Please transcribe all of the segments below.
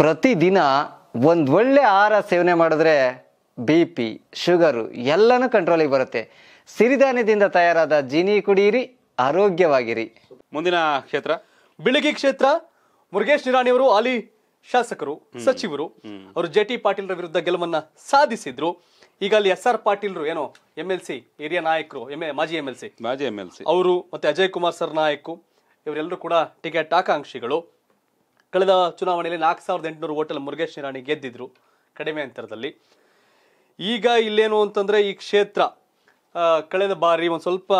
ಪ್ರತಿದಿನ ಒಂದು ಒಳ್ಳೆ ಆಹಾರ ಸೇವನೆ ಮಾಡಿದ್ರೆ ಬಿ ಪಿ ಶುಗರು ಎಲ್ಲನೂ ಕಂಟ್ರೋಲಿಗೆ ಬರುತ್ತೆ ಸಿರಿಧಾನ್ಯದಿಂದ ತಯಾರಾದ ಜೀನಿ ಕುಡಿಯಿರಿ ಆರೋಗ್ಯವಾಗಿರಿ ಮುಂದಿನ ಕ್ಷೇತ್ರ ಬಿಳಿಗಿ ಕ್ಷೇತ್ರ ಮುರುಗೇಶ್ ನಿರಾಣಿ ಅವರು ಅಲಿ ಶಾಸಕರು ಸಚಿವರು ಅವರು ಜೆ ಟಿ ಪಾಟೀಲ್ರ ವಿರುದ್ಧ ಗೆಲುವನ್ನ ಸಾಧಿಸಿದ್ರು ಈಗ ಅಲ್ಲಿ ಎಸ್ ಆರ್ ಪಾಟೀಲ್ರು ಏನೋ ಎಂ ಎಲ್ ಸಿ ಹಿರಿಯ ನಾಯಕರು ಎಂ ಮಾಜಿ ಎಂ ಎಲ್ ಸಿ ಮಾಜಿ ಎಂ ಎಲ್ ಸಿ ಅವರು ಮತ್ತೆ ಅಜಯ್ ಕುಮಾರ್ ಸರ್ ನಾಯಕು ಇವರೆಲ್ಲರೂ ಕೂಡ ಟಿಕೆಟ್ ಆಕಾಂಕ್ಷಿಗಳು ಕಳೆದ ಚುನಾವಣೆಯಲ್ಲಿ ನಾಲ್ಕು ಸಾವಿರದ ಎಂಟುನೂರು ಓಟಲ್ಲಿ ಮುರುಗೇಶ್ ನಿರಾಣಿ ಗೆದ್ದಿದ್ರು ಕಡಿಮೆ ಅಂತರದಲ್ಲಿ ಈಗ ಇಲ್ಲೇನು ಅಂತಂದ್ರೆ ಈ ಕ್ಷೇತ್ರ ಕಳೆದ ಬಾರಿ ಒಂದು ಸ್ವಲ್ಪ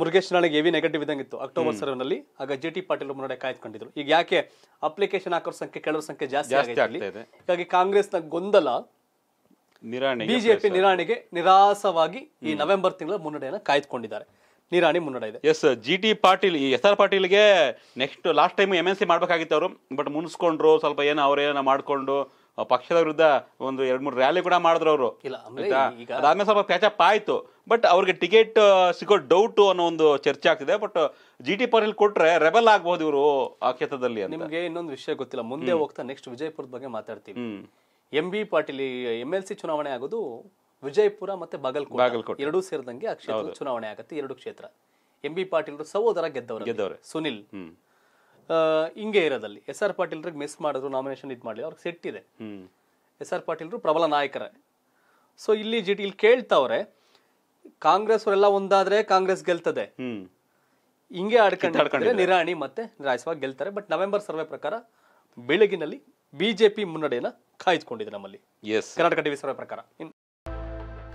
ಮುರುಗೇಶ್ ನಿರಾಣಿಗೆ ಹೆವಿ ನೆಗೆಟಿವ್ ಇದ್ದಂಗಿತ್ತು ಅಕ್ಟೋಬರ್ ಸರ್ವೆನಲ್ಲಿ ಆಗ ಜೆ ಟಿ ಪಾಟೀಲ್ ಮುನ್ನಡೆ ಕಾಯ್ದುಕೊಂಡಿದ್ರು ಈಗ ಯಾಕೆ ಅಪ್ಲಿಕೇಶನ್ ಹಾಕೋರ್ ಸಂಖ್ಯೆ ಕೆಲವರ ಸಂಖ್ಯೆ ಜಾಸ್ತಿ ಆಗಿದೆ ಹೀಗಾಗಿ ಕಾಂಗ್ರೆಸ್ನ ಗೊಂದಲ ಬಿಜೆಪಿ ನಿರಾಣಿಗೆ ನಿರಾಸವಾಗಿ ಈ ನವೆಂಬರ್ ತಿಂಗಳ ಮುನ್ನಡೆಯನ್ನು ಕಾಯ್ದುಕೊಂಡಿದ್ದಾರೆ ನೀರಾಣಿ ಮುನ್ನಡೆ ಇದೆ ಎಸ್ ಜಿ ಟಿ ಪಾಟೀಲ್ ಈ ಎಸ್ ಆರ್ ಪಾಟೀಲ್ಗೆ next last time M N C ಮಾಡಬೇಕಾಗಿತ್ತು ಅವರು ಬಟ್ ಮುನ್ಸ್ಕೊಂಡ್ರು ಸ್ವಲ್ಪ ಏನೋ ಅವ್ರೇನೋ ಮಾಡಿಕೊಂಡು ಪಕ್ಷದ ವಿರುದ್ಧ ಒಂದು ಎರಡು ಮೂರು ರ್ಯಾಲಿ ಕೂಡ ಮಾಡಿದ್ರು ಅವರು ಅದಾದ್ಮೇಲೆ ಸ್ವಲ್ಪ ಕ್ಯಾಚಪ್ ಆಯ್ತು ಬಟ್ ಅವ್ರಿಗೆ ಟಿಕೆಟ್ ಸಿಗೋ ಡೌಟ್ ಅನ್ನೋ ಒಂದು ಚರ್ಚೆ ಆಗ್ತಿದೆ ಬಟ್ ಜಿ ಟಿ ಪಾಟೀಲ್ ಕೊಟ್ರೆ ರೆಬಲ್ ಆಗ್ಬಹುದು ಇವರು ಆ ಕ್ಷೇತ್ರದಲ್ಲಿ ನಿಮಗೆ ಇನ್ನೊಂದು ವಿಷಯ ಗೊತ್ತಿಲ್ಲ ಮುಂದೆ ಹೋಗ್ತಾ ನೆಕ್ಸ್ಟ್ ವಿಜಯಪುರದ ಬಗ್ಗೆ ಮಾತಾಡ್ತೀವಿ M B Patil M L C ಚುನಾವಣೆ ಆಗೋದು ವಿಜಯಪುರ ಮತ್ತೆ ಬಾಗಲಕೋಟೆ ಬಾಗಲಕೋಟೆ ಎರಡೂ ಸೇರಿದಂಗೆ ಆ ಕ್ಷೇತ್ರ ಚುನಾವಣೆ ಆಗುತ್ತೆ ಎರಡು ಕ್ಷೇತ್ರ ಎಂ ಬಿ ಪಾಟೀಲ್ರು ಸಹೋದರ ಗೆದ್ದವರು ಸುನಿಲ್ ಹಿಂಗೆ ಇರೋದಲ್ಲಿ ಎಸ್ ಆರ್ ಪಾಟೀಲ್ರಿಗೆ ಮಿಸ್ ಮಾಡಿದ್ರು ನಾಮಿನೇಷನ್ ಇದು ಮಾಡಲಿ ಅವ್ರಿಗೆ ಸೆಟ್ ಇದೆ ಎಸ್ ಆರ್ ಪಾಟೀಲ್ ಪ್ರಬಲ ನಾಯಕರೇ ಸೊ ಇಲ್ಲಿ ಜಿ ಇಲ್ಲಿ ಕೇಳ್ತಾವ್ರೆ ಕಾಂಗ್ರೆಸ್ ಅವರೆಲ್ಲ ಒಂದಾದ್ರೆ ಕಾಂಗ್ರೆಸ್ ಗೆಲ್ತದೆ ಹಿಂಗೆ ಆಡ್ಕೊಂಡು ನಿರಾಣಿ ಮತ್ತೆ ನಿರಾಯಸವಾಗಿ ಗೆಲ್ತಾರೆ ಬಟ್ ನವೆಂಬರ್ ಸರ್ವೆ ಪ್ರಕಾರ ಬೆಳಗಿನಲ್ಲಿ ಬಿಜೆಪಿ ಮುನ್ನಡೆಯನ್ನ ಕಾಯ್ದುಕೊಂಡಿದೆ ನಮ್ಮಲ್ಲಿ ಕರ್ನಾಟಕ ಟಿವಿ ಸರ್ವೆ ಪ್ರಕಾರ